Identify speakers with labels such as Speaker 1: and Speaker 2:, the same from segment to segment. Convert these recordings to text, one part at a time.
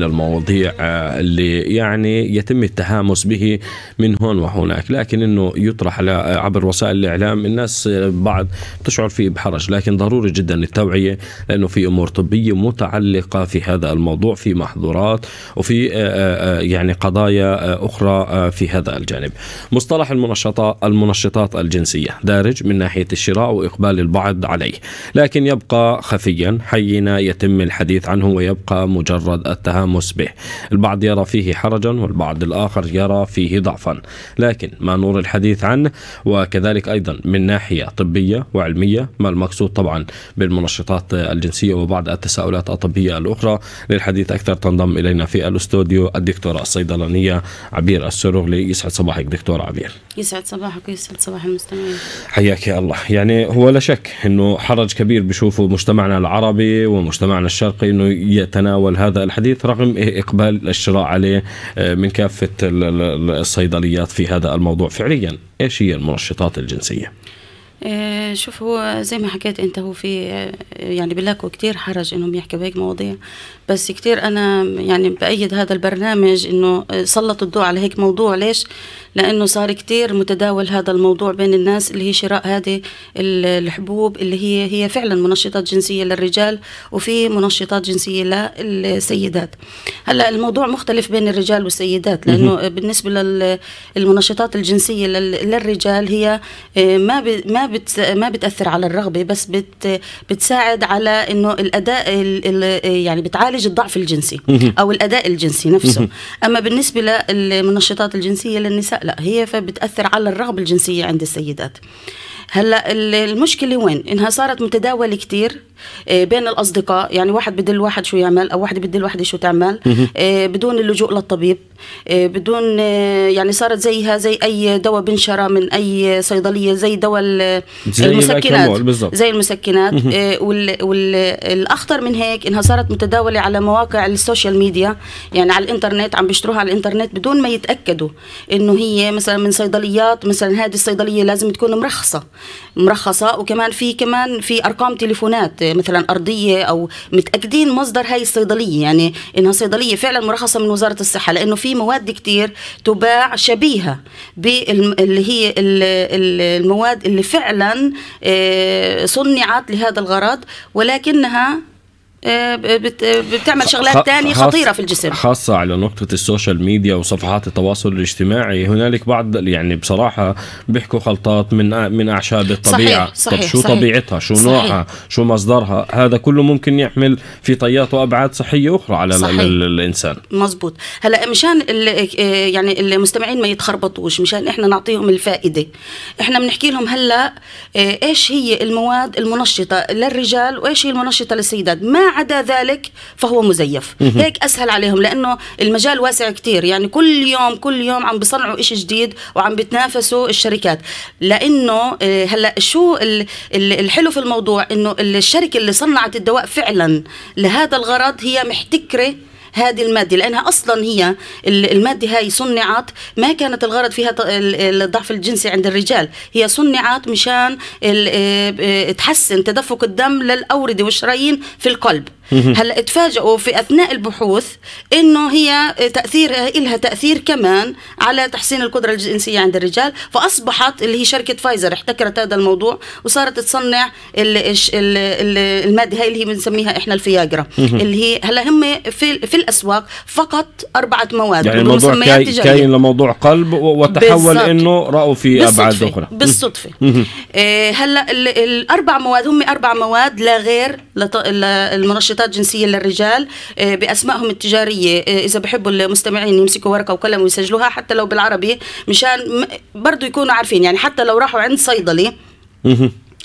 Speaker 1: المواضيع آه، اللي يعني يتم التهامس به من هون وهناك لكن انه يطرح آه، عبر وسائل الاعلام الناس آه، بعض تشعر فيه بحرج لكن ضروري جدا التوعيه لانه في امور طبيه متعلقه في هذا الموضوع في محظورات وفي يعني قضايا اخرى في هذا الجانب مصطلح المنشطات المنشطات الجنسيه دارج من ناحيه الشراء واقبال البعض عليه لكن يبقى خفيا حينا يتم الحديث عنه ويبقى مجرد التهامس به البعض يرى فيه حرجا والبعض الآخر يرى فيه ضعفا لكن ما نور الحديث عنه وكذلك أيضا من ناحية طبية وعلمية ما المقصود طبعا بالمنشطات الجنسية وبعض التساؤلات الطبية الأخرى للحديث أكثر تنضم إلينا في الاستوديو الدكتورة الصيدلانية عبير السرغلي يسعد صباحك دكتورة عبير
Speaker 2: يسعد صباحك ويسعد صباح المستمعين
Speaker 1: حياك يا الله يعني هو لا شك أنه حرج كبير بشوفه مجتمعنا العربي ومجتمعنا الشرقي أنه يتناول هذا الحديث رغم رغم إيه اقبال الشراء عليه آه، من كافه الصيدليات في هذا الموضوع فعليا ايش هي المنشطات الجنسيه
Speaker 2: آه، شوف هو زي ما حكيت انت هو في آه، يعني بلاكو كتير حرج انهم يحكوا بهيك مواضيع بس كتير انا يعني بأيد هذا البرنامج انه آه، سلط الضوء على هيك موضوع ليش لانه صار كتير متداول هذا الموضوع بين الناس اللي هي شراء هذه الحبوب اللي هي هي فعلا منشطات جنسية للرجال وفي منشطات جنسية للسيدات هلا الموضوع مختلف بين الرجال والسيدات لانه بالنسبة للمنشطات الجنسية للرجال هي ما ما ما بت ما بتاثر على الرغبه بس بت بتساعد على انه الاداء ال ال يعني بتعالج الضعف الجنسي او الاداء الجنسي نفسه اما بالنسبه للمنشطات الجنسيه للنساء لا هي فبتاثر على الرغبه الجنسيه عند السيدات هلا المشكله وين انها صارت متداوله كثير إيه، بين الاصدقاء يعني واحد بدل واحد شو يعمل او واحد بدل واحد شو تعمل إيه، بدون اللجوء للطبيب إيه، بدون يعني صارت زيها زي اي دواء بنشرى من اي صيدليه زي دواء المسكنات زي المسكنات والاخطر من هيك انها صارت متداوله على مواقع السوشيال ميديا يعني على الانترنت عم بيشتروها على الانترنت بدون ما يتاكدوا انه هي مثلا من صيدليات مثلا هذه الصيدليه لازم تكون مرخصه مرخصه وكمان في كمان في ارقام تليفونات مثلا ارضيه او متاكدين مصدر هاي الصيدليه يعني انها صيدليه فعلا مرخصه من وزاره الصحه لانه في مواد كتير تباع شبيهه اللي هي المواد اللي فعلا آه، صنعت لهذا الغرض ولكنها آه، آه، بتعمل شغلات تانية خطيرة في الجسم
Speaker 1: خاصة على نقطة السوشيال ميديا وصفحات التواصل الاجتماعي هنالك بعض يعني بصراحة بيحكوا خلطات من من أعشاب الطبيعة صحيح صحيح طب شو صحيح طبيعتها شو صحيح نوعها شو مصدرها هذا كله ممكن يحمل في طيات وأبعاد صحية أخرى على صحيح الإنسان
Speaker 2: مزبوط هلا مشان آه، يعني المستمعين ما يتخربطوش مشان إحنا نعطيهم الفائدة إحنا بنحكي لهم هلا إيش هي المواد المنشطة للرجال وإيش هي المنشطة للسيدات ما عدا ذلك فهو مزيف هيك اسهل عليهم لانه المجال واسع كتير يعني كل يوم كل يوم عم بصنعوا إشي جديد وعم بتنافسوا الشركات لانه آه، هلا شو الحلو في الموضوع انه الشركه اللي صنعت الدواء فعلا لهذا الغرض هي محتكره هذه المادة لأنها أصلا هي المادة هاي صنعت ما كانت الغرض فيها الضعف الجنسي عند الرجال هي صنعت مشان آه، آه، تحسن تدفق الدم للأوردة والشرايين في القلب هلا اتفاجئوا في اثناء البحوث انه هي تاثير لها تاثير كمان على تحسين القدره الجنسيه عند الرجال فاصبحت اللي هي شركه فايزر احتكرت هذا الموضوع وصارت تصنع الماده هاي اللي هي بنسميها احنا الفياجرا اللي هي هلا هم في في الاسواق فقط اربعه مواد يعني الموضوع كاين
Speaker 1: لموضوع قلب وتحول انه راوا في ابعاد اخرى
Speaker 2: بالصدفه إيه هلا الاربع مواد هم اربع مواد لا غير للمنشط نشاطات جنسية للرجال آه، بأسمائهم التجارية آه، إذا بحبوا المستمعين يمسكوا ورقة وقلم ويسجلوها حتى لو بالعربي مشان برضو يكونوا عارفين يعني حتى لو راحوا عند صيدلي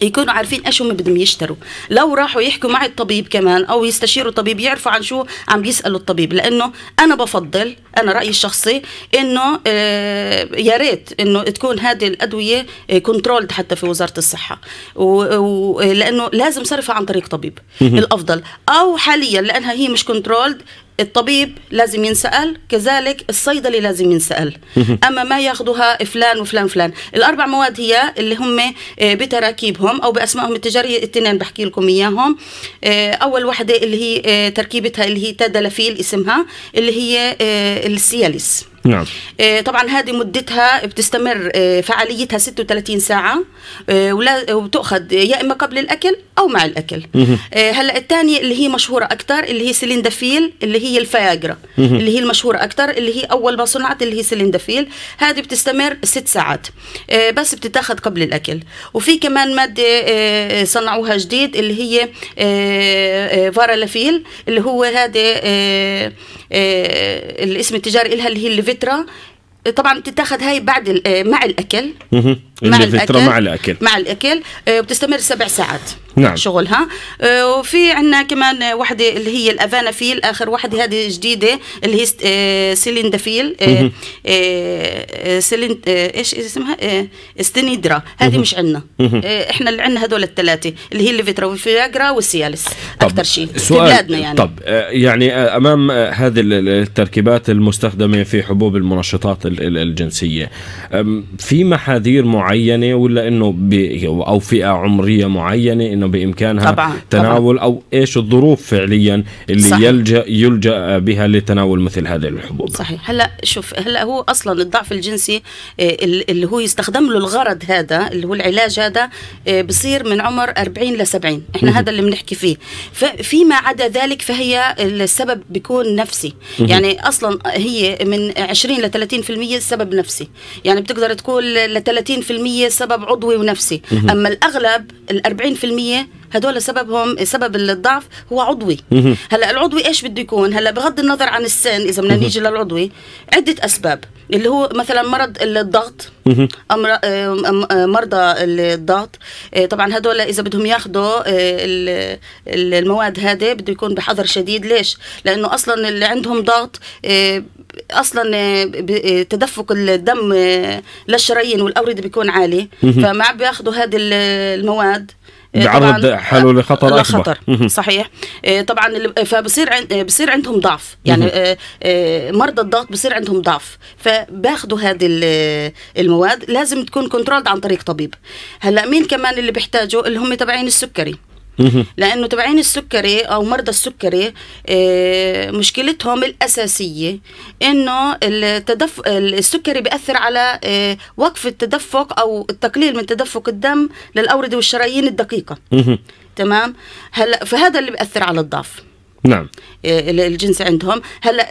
Speaker 2: يكونوا عارفين ايش هم بدهم يشتروا لو راحوا يحكوا مع الطبيب كمان او يستشيروا الطبيب يعرفوا عن شو عم يسالوا الطبيب لانه انا بفضل انا رايي الشخصي انه آه، يا ريت انه تكون هذه الادويه كنترولد آه، حتى في وزاره الصحه ولانه لازم صرفها عن طريق طبيب الافضل او حاليا لانها هي مش كنترولد الطبيب لازم ينسأل كذلك الصيدلي لازم ينسأل أما ما ياخذها فلان وفلان فلان الأربع مواد هي اللي هم آه، بتراكيبهم أو بأسمائهم التجارية الاثنين بحكي لكم إياهم آه، أول وحدة اللي هي آه، تركيبتها اللي هي تادلافيل اسمها اللي هي السياليس نعم آه، طبعا هذه مدتها بتستمر آه، فعاليتها 36 ساعه آه، وبتاخذ يا اما قبل الاكل او مع الاكل هلا الثانيه اللي هي مشهوره اكثر اللي هي سلندفيل اللي هي الفياجرا اللي هي المشهوره اكثر اللي هي اول ما صنعت اللي هي سلندفيل هذه بتستمر ست ساعات بس بتتاخذ قبل الاكل وفي كمان ماده صنعوها جديد اللي هي فارالافيل اللي هو هذا الاسم التجاري لها اللي هي فتره طبعا تتاخذ هاي بعد مع الاكل
Speaker 1: مع الفترة الأكل مع الأكل مع
Speaker 2: الأكل آه، وبتستمر سبع ساعات نعم. شغلها آه، وفي عندنا كمان واحدة اللي هي الأفانافيل آخر واحدة هذه جديدة اللي هي آه، سيليندافيل سيلين إيش اسمها استنيدرا هذه مش عندنا إحنا اللي عندنا هذول الثلاثة اللي هي الفيترا والفياجرا والسيالس أكثر شيء في بلادنا يعني طب
Speaker 1: يعني أمام هذه التركيبات المستخدمة في حبوب المنشطات الجنسية في محاذير معينة معينه ولا انه او فئه عمريه معينه انه بامكانها طبعا. تناول طبعا. او ايش الظروف فعليا اللي صحيح. يلجا يلجا بها لتناول مثل هذه الحبوب
Speaker 2: صحيح هلا شوف هلا هو اصلا الضعف الجنسي آه، اللي هو يستخدم له الغرض هذا اللي هو العلاج هذا آه، بصير من عمر 40 ل 70 احنا هذا اللي بنحكي فيه فيما عدا ذلك فهي السبب بيكون نفسي يعني اصلا هي من 20 ل 30% السبب نفسي يعني بتقدر تقول ل 30% سبب عضوي ونفسي اما الاغلب ال 40% هدول سببهم سبب الضعف هو عضوي هلا العضوي ايش بده يكون هلا بغض النظر عن السن اذا بدنا نيجي للعضوي عده اسباب اللي هو مثلا مرض الضغط مرضى الضغط آه، طبعا هدول اذا بدهم ياخذوا آه، المواد هذه بده يكون بحذر شديد ليش لانه اصلا اللي عندهم ضغط آه، اصلا تدفق الدم للشرايين والاورده بيكون عالي فما بياخذوا هذه المواد
Speaker 1: إيه، بيعرض حاله آه، لخطر اكبر
Speaker 2: صحيح إيه، طبعا فبصير إيه، بصير عندهم ضعف يعني مرضى الضغط بصير عندهم ضعف فباخذوا هذه المواد لازم تكون كنترولد عن طريق طبيب هلا مين كمان اللي بيحتاجوا اللي هم تبعين السكري لانه تبعين السكري او مرضى السكري آه، مشكلتهم الاساسيه انه التدف السكري بياثر على آه، وقف التدفق او التقليل من تدفق الدم للاورده والشرايين الدقيقه تمام هلا فهذا اللي بياثر على الضعف نعم آه، الجنس عندهم هلا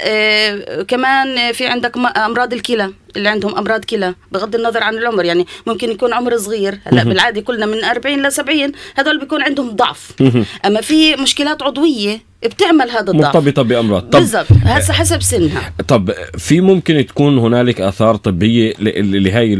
Speaker 2: كمان في عندك امراض الكلى اللي عندهم امراض كلى بغض النظر عن العمر يعني ممكن يكون عمر صغير هلا بالعاده كلنا من 40 ل 70 هذول بيكون عندهم ضعف اما في مشكلات عضويه بتعمل هذا الضعف مرتبطة
Speaker 1: بأمراض طب بالضبط
Speaker 2: هسه حسب سنها
Speaker 1: طب في ممكن تكون هنالك آثار طبية لهي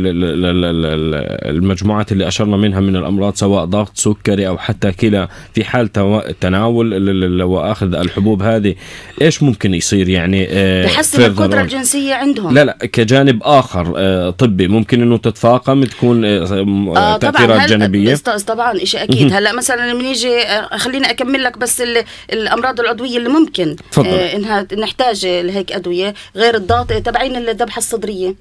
Speaker 1: المجموعات اللي أشرنا منها من الأمراض سواء ضغط سكري أو حتى كلى في حال تناول وأخذ الحبوب هذه إيش ممكن يصير يعني تحسن آه، القدرة
Speaker 2: الجنسية عندهم لا لا
Speaker 1: كجانب جانب اخر آه، طبي ممكن انه تتفاقم تكون آه، آه، تاثيرات جانبيه طبعا
Speaker 2: طبعا شيء اكيد هلا مثلا بنيجي خليني اكمل لك بس الامراض العضويه اللي ممكن فضل. انها نحتاج لهيك ادويه غير الضغط تبعين الذبحه الصدريه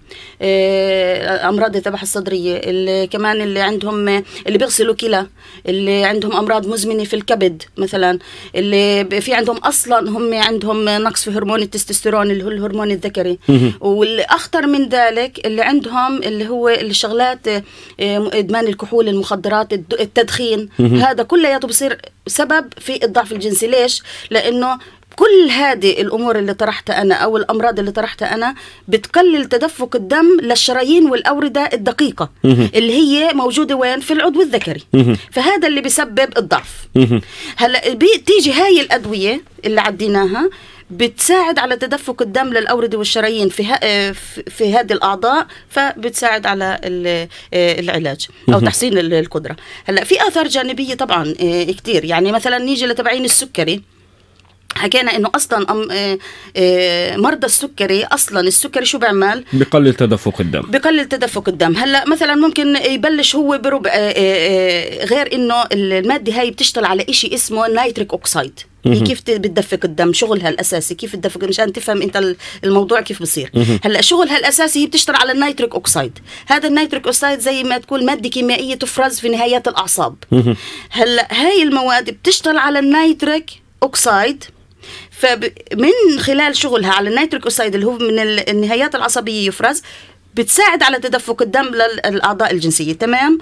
Speaker 2: امراض الذبحه الصدريه اللي كمان اللي عندهم اللي بيغسلوا كلى اللي عندهم امراض مزمنه في الكبد مثلا اللي في عندهم اصلا هم عندهم نقص في هرمون التستوستيرون اللي هو الهرمون الذكري والاخطر من ذلك اللي عندهم اللي هو الشغلات آه، آه، ادمان الكحول المخدرات التدخين هذا كلياته بصير سبب في الضعف الجنسي ليش لانه كل هذه الامور اللي طرحتها انا او الامراض اللي طرحتها انا بتقلل تدفق الدم للشرايين والاورده الدقيقه اللي هي موجوده وين في العضو الذكري فهذا اللي بسبب الضعف هلا بتيجي هاي الادويه اللي عديناها بتساعد على تدفق الدم للأوردة والشرايين آه، في في هذه الأعضاء فبتساعد على آه، العلاج أو تحسين القدرة هلا في آثار جانبية طبعا آه، كتير يعني مثلا نيجي لتبعين السكري حكينا انه اصلا أم آه، آه، مرضى السكري اصلا السكري شو بيعمل
Speaker 1: بقلل تدفق الدم
Speaker 2: بقلل تدفق الدم هلا مثلا ممكن يبلش هو بربع آه، غير انه الماده هاي بتشتغل على شيء اسمه نايتريك اوكسايد هي كيف بتدفق الدم شغلها الاساسي كيف بتدفق مشان تفهم انت الموضوع كيف بصير هلا شغلها الاساسي هي بتشتغل على النيتريك اوكسيد هذا النيتريك اوكسيد زي ما تكون ماده كيميائيه تفرز في نهايات الاعصاب هلا هاي المواد بتشتغل على النيتريك اوكسيد فمن خلال شغلها على النيتريك أوسايد اللي هو من النهايات العصبية يفرز بتساعد على تدفق الدم للاعضاء الجنسيه تمام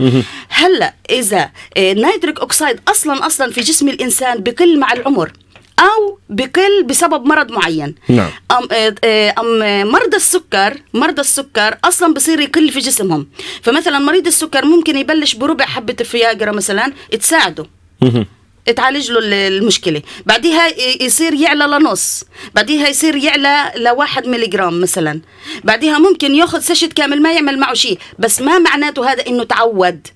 Speaker 2: هلا اذا النيتريك آه، اوكسيد اصلا اصلا في جسم الانسان بقل مع العمر او بقل بسبب مرض معين نعم أم, آه، آه، أم مرضى السكر مرضى السكر اصلا بصير يقل في جسمهم فمثلا مريض السكر ممكن يبلش بربع حبه الفياجرا مثلا تساعده تعالج له المشكله بعديها يصير يعلى لنص بعديها يصير يعلى لواحد جرام مثلا بعديها ممكن ياخذ سشت كامل ما يعمل معه شيء بس ما معناته هذا انه تعود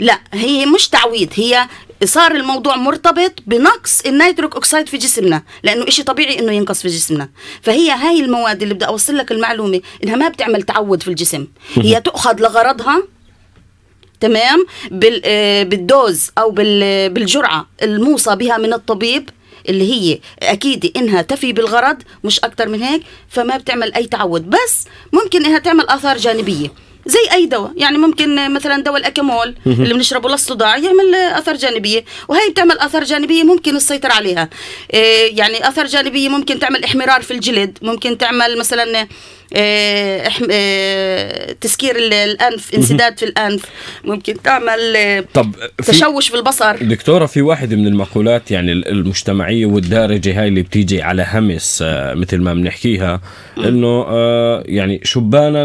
Speaker 2: لا هي مش تعويض هي صار الموضوع مرتبط بنقص النيتروك اوكسيد في جسمنا لانه إشي طبيعي انه ينقص في جسمنا فهي هاي المواد اللي بدي اوصل لك المعلومه انها ما بتعمل تعود في الجسم هي تؤخذ لغرضها تمام آه، بالدوز او بالجرعه الموصى بها من الطبيب اللي هي اكيد انها تفي بالغرض مش اكتر من هيك فما بتعمل اي تعود بس ممكن انها تعمل اثار جانبيه زي اي دواء يعني ممكن مثلا دواء الاكامول اللي بنشربه للصداع يعمل اثر جانبيه وهي بتعمل اثر جانبيه ممكن السيطرة عليها آه، يعني اثر جانبيه ممكن تعمل احمرار في الجلد ممكن تعمل مثلا آه، آه، تسكير الانف انسداد في الانف ممكن تعمل آه، طب في تشوش في البصر
Speaker 1: دكتوره في واحد من المقولات يعني المجتمعيه والدارجه هاي اللي بتيجي على همس مثل ما بنحكيها انه يعني شبانا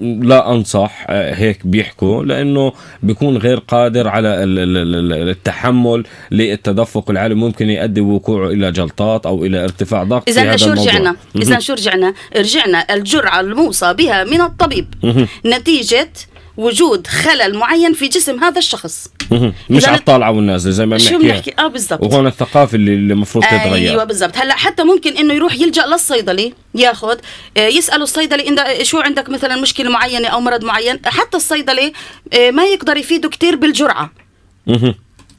Speaker 1: لا انصح هيك بيحكوا لانه بيكون غير قادر على التحمل للتدفق العالي ممكن يؤدي وقوعه الى جلطات او الى ارتفاع ضغط اذا شو رجعنا اذا شو
Speaker 2: رجعنا رجعنا الجرعه الجرعة الموصى بها من الطبيب نتيجة وجود خلل معين في جسم هذا الشخص
Speaker 1: مش على الطالعه والنازله زي ما شو بنحكي اه بالضبط وهون الثقافه اللي المفروض أيوة، تتغير ايوه
Speaker 2: بالضبط هلا حتى ممكن انه يروح يلجا للصيدلي ياخذ آه، يسال الصيدلي إن شو عندك مثلا مشكله معينه او مرض معين حتى الصيدلي آه، ما يقدر يفيده كثير بالجرعه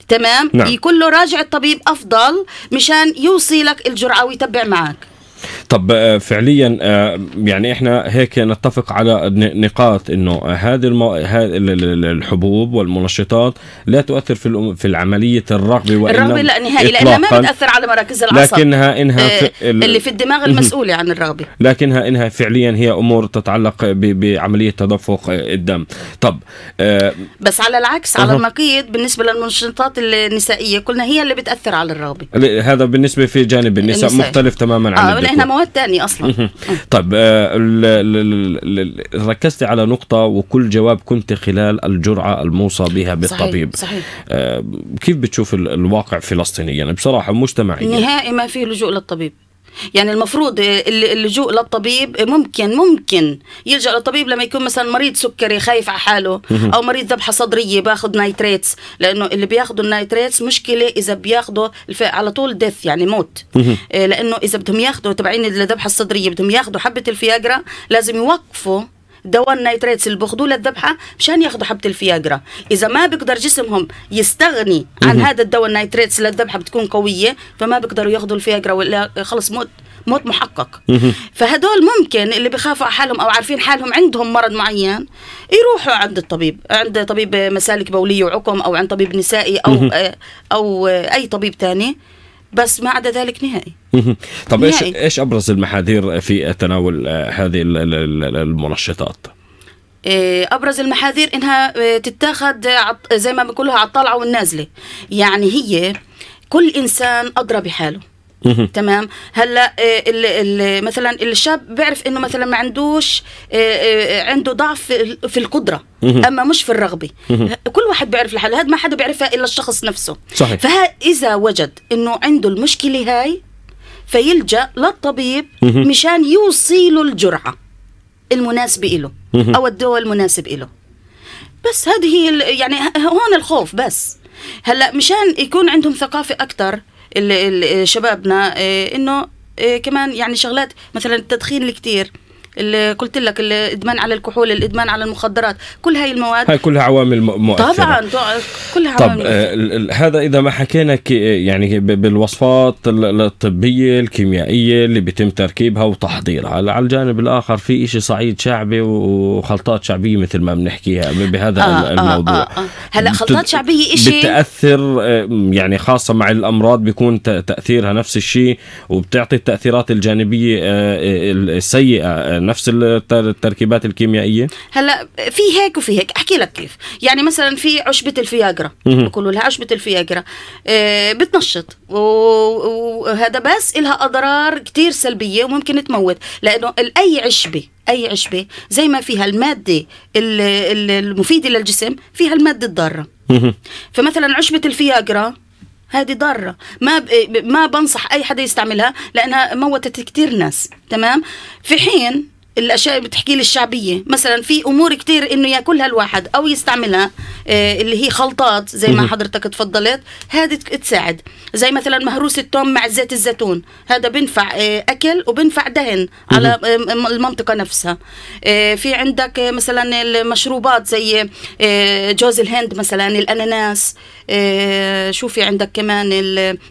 Speaker 2: تمام نعم. يكون له راجع الطبيب افضل مشان يوصي لك الجرعه ويتبع معك
Speaker 1: طب آه، فعليا آه، يعني احنا هيك نتفق على نقاط انه هذه المو... الحبوب والمنشطات لا تؤثر في الأم... في العمليه الرغبه وإنما الرغبه لا نهائي لانها ما بتاثر
Speaker 2: على مراكز العصب لكنها انها آه، في... اللي في الدماغ المسؤوله عن يعني
Speaker 1: الرغبه لكنها انها فعليا هي امور تتعلق ب... بعمليه تدفق الدم طب
Speaker 2: بس على العكس على النقيض بالنسبه للمنشطات النسائيه قلنا هي اللي بتاثر على الرغبه
Speaker 1: هذا بالنسبه في جانب النساء, النساء. مختلف تماما عن آه
Speaker 2: مواد تانية اصلا
Speaker 1: طيب آه، ركزتي على نقطه وكل جواب كنت خلال الجرعه الموصى بها بالطبيب صحيح, صحيح. آه، كيف بتشوف الواقع فلسطينيا يعني بصراحه مجتمعيا
Speaker 2: نهائي ما في لجوء للطبيب يعني المفروض اللجوء للطبيب ممكن ممكن يلجا للطبيب لما يكون مثلا مريض سكري خايف على حاله او مريض ذبحه صدريه باخذ نايتريتس لانه اللي بياخذوا النايتريتس مشكله اذا بياخذوا على طول ديث يعني موت آه، لانه اذا بدهم ياخذوا تبعين الذبحه الصدريه بدهم ياخذوا حبه الفياجرا لازم يوقفوا دواء النيتريتس اللي بياخذوه للذبحه مشان ياخذوا حبه الفياجرا اذا ما بيقدر جسمهم يستغني عن هذا الدواء النيتريتس للذبحه بتكون قويه فما بيقدروا ياخذوا الفياجرا ولا خلص موت موت محقق فهدول ممكن اللي بخافوا على حالهم او عارفين حالهم عندهم مرض معين يروحوا عند الطبيب عند طبيب مسالك بوليه وعقم او عند طبيب نسائي او او اي طبيب ثاني بس ما عدا ذلك نهائي
Speaker 1: طب نهائي. ايش ايش ابرز المحاذير في تناول هذه المنشطات؟
Speaker 2: إيه، ابرز المحاذير انها إيه، تتاخذ زي ما بنقولها على الطالعه والنازله يعني هي كل انسان ادرى بحاله تمام هلا إيه، مثلا الشاب بيعرف انه مثلا ما عندوش إيه، إيه، عنده ضعف في القدره اما مش في الرغبه كل واحد بيعرف لحاله هذا ما حدا بيعرفها الا الشخص نفسه صحيح فاذا وجد انه عنده المشكله هاي فيلجا للطبيب مشان يوصيله الجرعه المناسبه له او الدواء المناسب له بس هذه يعني هون الخوف بس هلا مشان يكون عندهم ثقافه اكثر شبابنا آه، انه آه، كمان يعني شغلات مثلا التدخين الكتير اللي قلت لك الادمان على الكحول الادمان على المخدرات كل هاي المواد هاي
Speaker 1: كلها عوامل مؤثره طبعا كلها طب عوامل آه، هذا اذا ما حكينا يعني بالوصفات الطبيه الكيميائيه اللي بيتم تركيبها وتحضيرها على الجانب الاخر في شيء صعيد شعبي وخلطات شعبيه مثل ما بنحكيها بهذا آه،, آه الموضوع آه آه
Speaker 2: آه. هلا خلطات شعبيه شيء
Speaker 1: بتاثر آه، يعني خاصه مع الامراض بيكون تاثيرها نفس الشيء وبتعطي التاثيرات الجانبيه السيئه نفس التركيبات الكيميائيه
Speaker 2: هلا في هيك وفي هيك احكي لك كيف يعني مثلا في عشبه الفياجرا بقولوا لها عشبه الفياجرا آه، بتنشط وهذا بس لها اضرار كتير سلبيه وممكن تموت لانه اي عشبه اي عشبه زي ما فيها الماده المفيده للجسم فيها الماده الضاره فمثلا عشبه الفياجرا هذه ضاره ما ب... ما بنصح اي حدا يستعملها لانها موتت كثير ناس تمام في حين الاشياء اللي بتحكي لي الشعبيه مثلا في امور كتير انه ياكلها الواحد او يستعملها آه، اللي هي خلطات زي ما حضرتك تفضلت هذه تساعد زي مثلا مهروس التوم مع زيت الزيتون هذا بينفع آه، اكل وبينفع دهن على المنطقه نفسها آه، في عندك مثلا المشروبات زي جوز الهند مثلا الاناناس شو في عندك كمان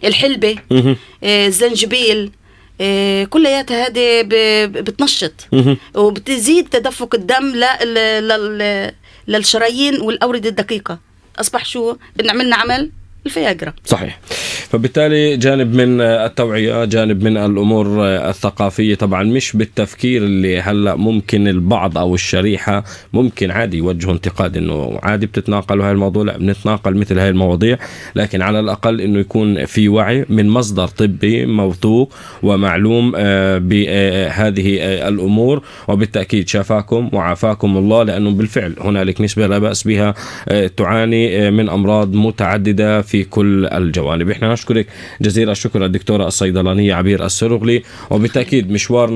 Speaker 2: الحلبه الزنجبيل آه، كلياتها هذه بتنشط وبتزيد تدفق الدم للشرايين والاورده الدقيقه اصبح شو عملنا عمل الفياجرا
Speaker 1: صحيح فبالتالي جانب من التوعيه جانب من الامور الثقافيه طبعا مش بالتفكير اللي هلا ممكن البعض او الشريحه ممكن عادي يوجهوا انتقاد انه عادي بتتناقلوا هاي الموضوع لا بنتناقل مثل هاي المواضيع لكن على الاقل انه يكون في وعي من مصدر طبي موثوق ومعلوم آه، بهذه الامور وبالتاكيد شفاكم وعافاكم الله لانه بالفعل هنالك نسبه لا باس بها آه، تعاني آه، من امراض متعدده في في كل الجوانب احنا نشكرك جزيل الشكر الدكتورة الصيدلانية عبير السرغلي وبالتأكيد مشوارنا